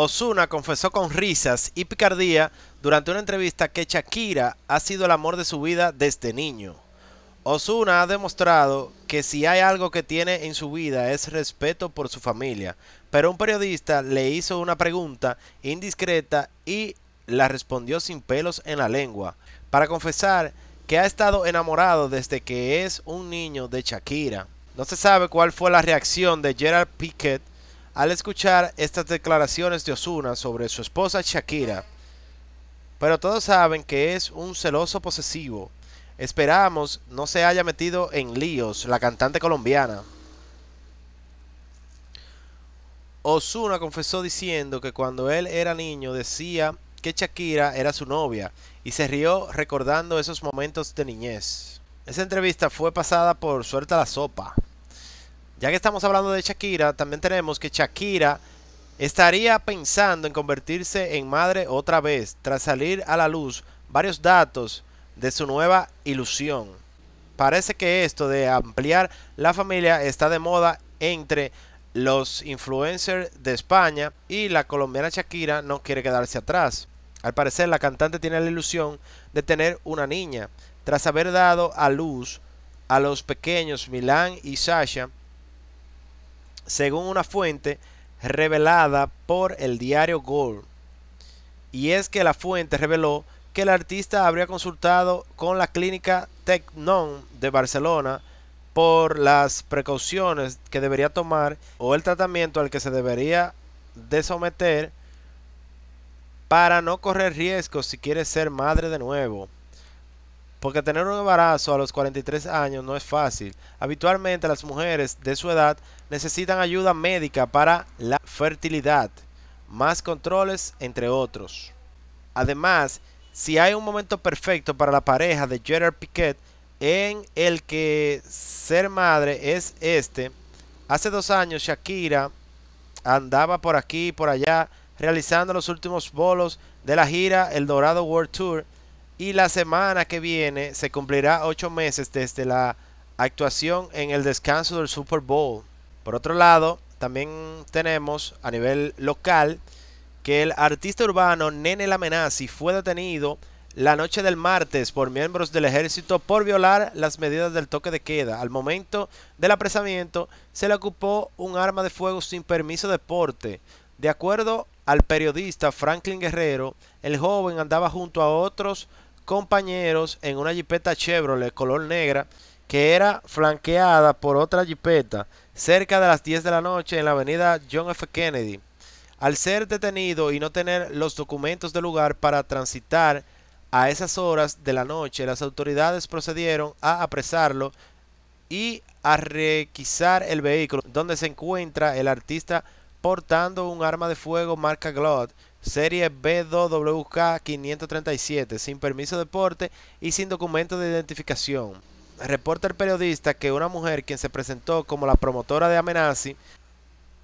Osuna confesó con risas y picardía durante una entrevista que Shakira ha sido el amor de su vida desde niño. Osuna ha demostrado que si hay algo que tiene en su vida es respeto por su familia, pero un periodista le hizo una pregunta indiscreta y la respondió sin pelos en la lengua, para confesar que ha estado enamorado desde que es un niño de Shakira. No se sabe cuál fue la reacción de Gerard Piquet al escuchar estas declaraciones de Osuna sobre su esposa Shakira. Pero todos saben que es un celoso posesivo. Esperamos no se haya metido en líos la cantante colombiana. Osuna confesó diciendo que cuando él era niño decía que Shakira era su novia y se rió recordando esos momentos de niñez. Esa entrevista fue pasada por a la Sopa, ya que estamos hablando de Shakira, también tenemos que Shakira estaría pensando en convertirse en madre otra vez tras salir a la luz varios datos de su nueva ilusión. Parece que esto de ampliar la familia está de moda entre los influencers de España y la colombiana Shakira no quiere quedarse atrás. Al parecer la cantante tiene la ilusión de tener una niña. Tras haber dado a luz a los pequeños Milán y Sasha, según una fuente revelada por el diario Gold. Y es que la fuente reveló que el artista habría consultado con la clínica Tecnon de Barcelona por las precauciones que debería tomar o el tratamiento al que se debería someter para no correr riesgos si quiere ser madre de nuevo porque tener un embarazo a los 43 años no es fácil. Habitualmente las mujeres de su edad necesitan ayuda médica para la fertilidad, más controles, entre otros. Además, si hay un momento perfecto para la pareja de Gerard Piquet en el que ser madre es este, hace dos años Shakira andaba por aquí y por allá realizando los últimos bolos de la gira El Dorado World Tour y la semana que viene se cumplirá ocho meses desde la actuación en el descanso del Super Bowl. Por otro lado, también tenemos a nivel local que el artista urbano Nene Lamenazzi fue detenido la noche del martes por miembros del ejército por violar las medidas del toque de queda. Al momento del apresamiento se le ocupó un arma de fuego sin permiso de porte. De acuerdo al periodista Franklin Guerrero, el joven andaba junto a otros compañeros en una jipeta Chevrolet color negra que era flanqueada por otra jipeta cerca de las 10 de la noche en la avenida John F. Kennedy. Al ser detenido y no tener los documentos del lugar para transitar a esas horas de la noche, las autoridades procedieron a apresarlo y a requisar el vehículo donde se encuentra el artista portando un arma de fuego marca Glock Serie B2WK 537, sin permiso de porte y sin documento de identificación. Reporta el periodista que una mujer quien se presentó como la promotora de Amenazi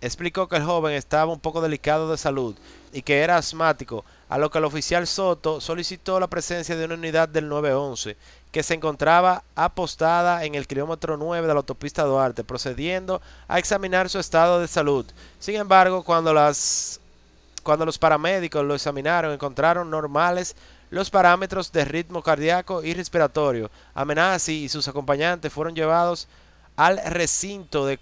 explicó que el joven estaba un poco delicado de salud y que era asmático, a lo que el oficial Soto solicitó la presencia de una unidad del 911 que se encontraba apostada en el kilómetro 9 de la autopista Duarte, procediendo a examinar su estado de salud. Sin embargo, cuando las cuando los paramédicos lo examinaron, encontraron normales los parámetros de ritmo cardíaco y respiratorio. Amenazi y sus acompañantes fueron llevados al recinto de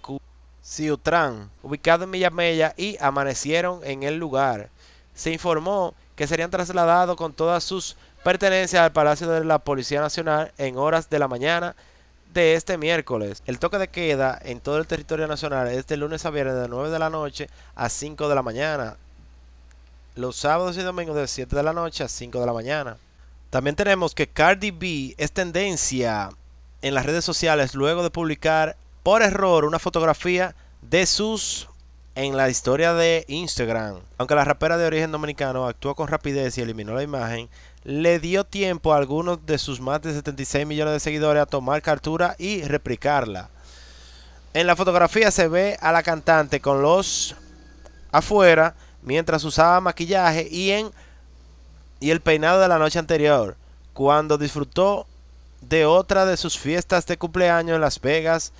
Ciutrán, ubicado en Villamella, y amanecieron en el lugar. Se informó que serían trasladados con todas sus pertenencias al Palacio de la Policía Nacional en horas de la mañana de este miércoles. El toque de queda en todo el territorio nacional es de lunes a viernes de 9 de la noche a 5 de la mañana los sábados y domingos de 7 de la noche a 5 de la mañana. También tenemos que Cardi B es tendencia en las redes sociales luego de publicar por error una fotografía de sus en la historia de Instagram. Aunque la rapera de origen dominicano actuó con rapidez y eliminó la imagen, le dio tiempo a algunos de sus más de 76 millones de seguidores a tomar cartura y replicarla. En la fotografía se ve a la cantante con los afuera mientras usaba maquillaje y, en, y el peinado de la noche anterior, cuando disfrutó de otra de sus fiestas de cumpleaños en Las Vegas,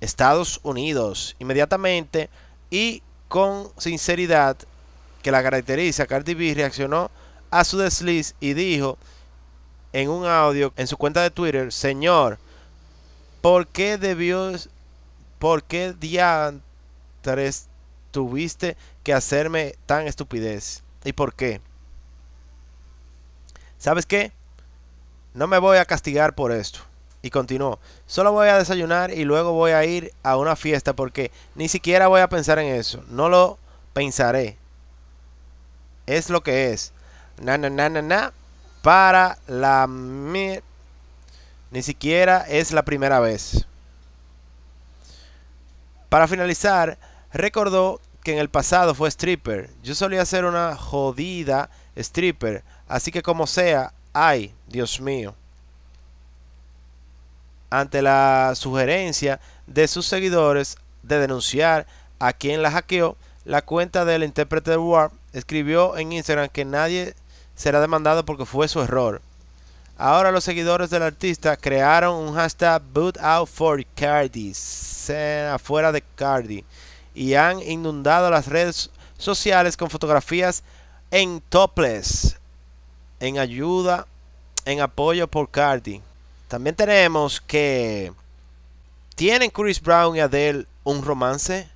Estados Unidos, inmediatamente y con sinceridad que la caracteriza, Cardi B reaccionó a su desliz y dijo en un audio en su cuenta de Twitter, señor, ¿por qué debió, por qué diantres tuviste que hacerme tan estupidez? ¿Y por qué? ¿Sabes qué? No me voy a castigar por esto. Y continuó, solo voy a desayunar y luego voy a ir a una fiesta porque ni siquiera voy a pensar en eso. No lo pensaré. Es lo que es. Na, na, na, na, na. Para la... Ni siquiera es la primera vez. Para finalizar, Recordó que en el pasado fue stripper. Yo solía ser una jodida stripper. Así que como sea, ay, Dios mío. Ante la sugerencia de sus seguidores de denunciar a quien la hackeó, la cuenta del intérprete de Warp escribió en Instagram que nadie será demandado porque fue su error. Ahora los seguidores del artista crearon un hashtag boot out for Cardi, afuera de Cardi, y han inundado las redes sociales con fotografías en topless en ayuda, en apoyo por Cardi. También tenemos que tienen Chris Brown y Adele un romance.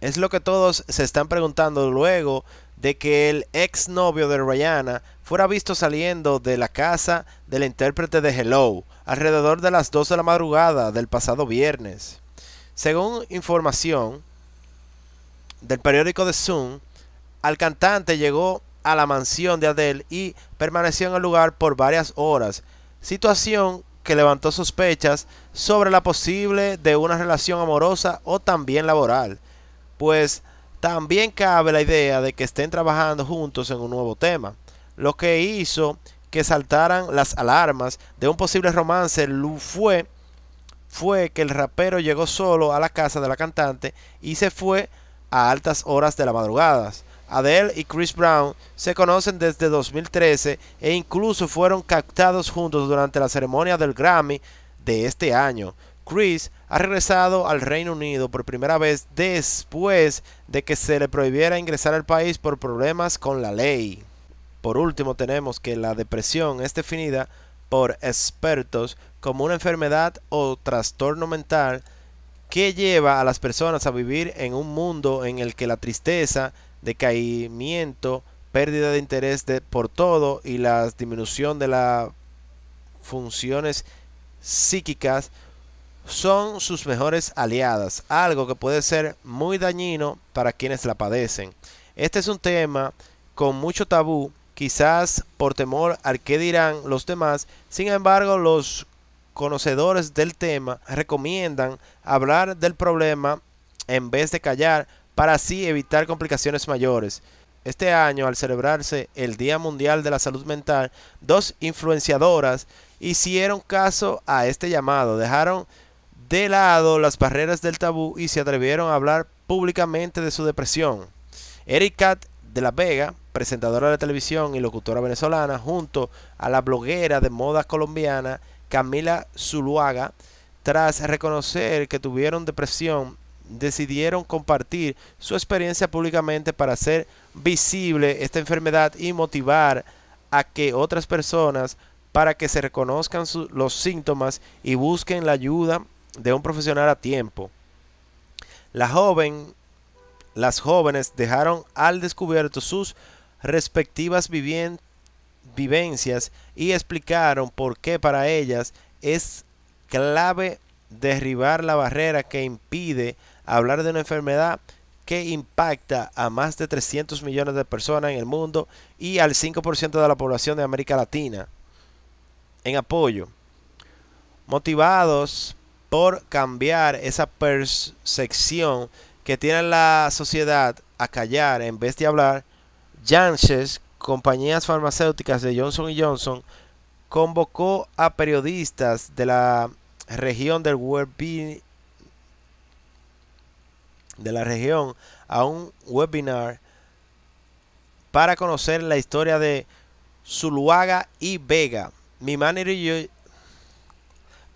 Es lo que todos se están preguntando luego de que el ex novio de Rihanna fuera visto saliendo de la casa del intérprete de Hello alrededor de las 2 de la madrugada del pasado viernes. Según información, del periódico The Sun, al cantante llegó a la mansión de Adele y permaneció en el lugar por varias horas, situación que levantó sospechas sobre la posible de una relación amorosa o también laboral, pues también cabe la idea de que estén trabajando juntos en un nuevo tema, lo que hizo que saltaran las alarmas de un posible romance fue, fue que el rapero llegó solo a la casa de la cantante y se fue a altas horas de la madrugada. Adele y Chris Brown se conocen desde 2013 e incluso fueron captados juntos durante la ceremonia del Grammy de este año. Chris ha regresado al Reino Unido por primera vez después de que se le prohibiera ingresar al país por problemas con la ley. Por último tenemos que la depresión es definida por expertos como una enfermedad o trastorno mental ¿Qué lleva a las personas a vivir en un mundo en el que la tristeza, decaimiento, pérdida de interés de, por todo y la disminución de las funciones psíquicas son sus mejores aliadas, algo que puede ser muy dañino para quienes la padecen. Este es un tema con mucho tabú, quizás por temor al que dirán los demás, sin embargo los conocedores del tema recomiendan hablar del problema en vez de callar para así evitar complicaciones mayores. Este año, al celebrarse el Día Mundial de la Salud Mental, dos influenciadoras hicieron caso a este llamado, dejaron de lado las barreras del tabú y se atrevieron a hablar públicamente de su depresión. erika de la Vega, presentadora de televisión y locutora venezolana, junto a la bloguera de moda colombiana Camila Zuluaga, tras reconocer que tuvieron depresión, decidieron compartir su experiencia públicamente para hacer visible esta enfermedad y motivar a que otras personas para que se reconozcan los síntomas y busquen la ayuda de un profesional a tiempo. La joven, las jóvenes dejaron al descubierto sus respectivas viviendas vivencias y explicaron por qué para ellas es clave derribar la barrera que impide hablar de una enfermedad que impacta a más de 300 millones de personas en el mundo y al 5% de la población de América Latina. En apoyo, motivados por cambiar esa percepción que tiene la sociedad a callar en vez de hablar, Janches compañías farmacéuticas de Johnson Johnson convocó a periodistas de la región del Webin de la región a un webinar para conocer la historia de Zuluaga y Vega. Mi manager y yo,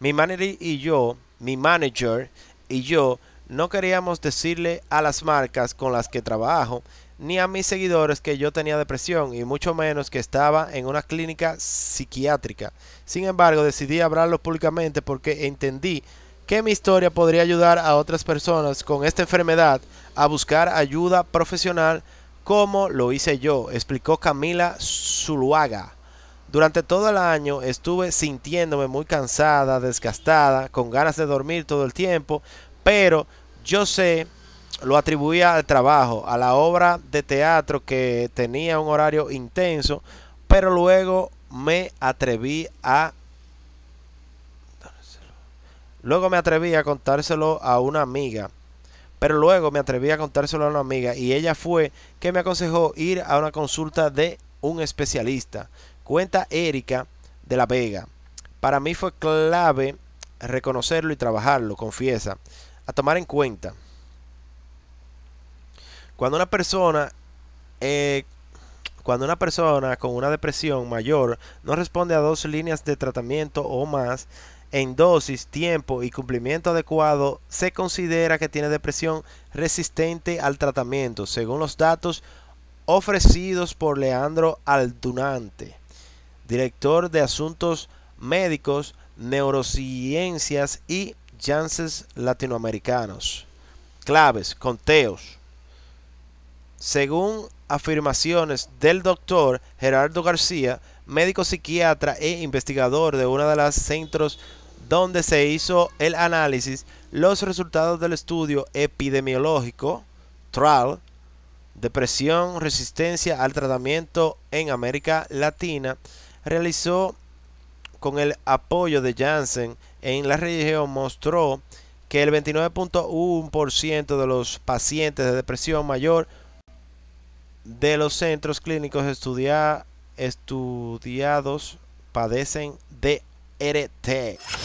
mi manager y yo, mi manager y yo no queríamos decirle a las marcas con las que trabajo ni a mis seguidores que yo tenía depresión y mucho menos que estaba en una clínica psiquiátrica. Sin embargo, decidí hablarlo públicamente porque entendí que mi historia podría ayudar a otras personas con esta enfermedad a buscar ayuda profesional como lo hice yo, explicó Camila Zuluaga. Durante todo el año estuve sintiéndome muy cansada, desgastada, con ganas de dormir todo el tiempo, pero yo sé lo atribuía al trabajo, a la obra de teatro que tenía un horario intenso, pero luego me atreví a... Luego me atreví a contárselo a una amiga. Pero luego me atreví a contárselo a una amiga y ella fue que me aconsejó ir a una consulta de un especialista. Cuenta Erika de la Vega. Para mí fue clave reconocerlo y trabajarlo, confiesa. A tomar en cuenta. Cuando una persona eh, cuando una persona con una depresión mayor no responde a dos líneas de tratamiento o más, en dosis, tiempo y cumplimiento adecuado, se considera que tiene depresión resistente al tratamiento, según los datos ofrecidos por Leandro Aldunante, director de Asuntos Médicos, Neurociencias y chances Latinoamericanos. Claves, conteos. Según afirmaciones del doctor Gerardo García, médico psiquiatra e investigador de uno de los centros donde se hizo el análisis, los resultados del estudio epidemiológico TRAL, depresión, resistencia al tratamiento en América Latina, realizó con el apoyo de Janssen en la región mostró que el 29.1% de los pacientes de depresión mayor de los centros clínicos estudiados padecen de e RT.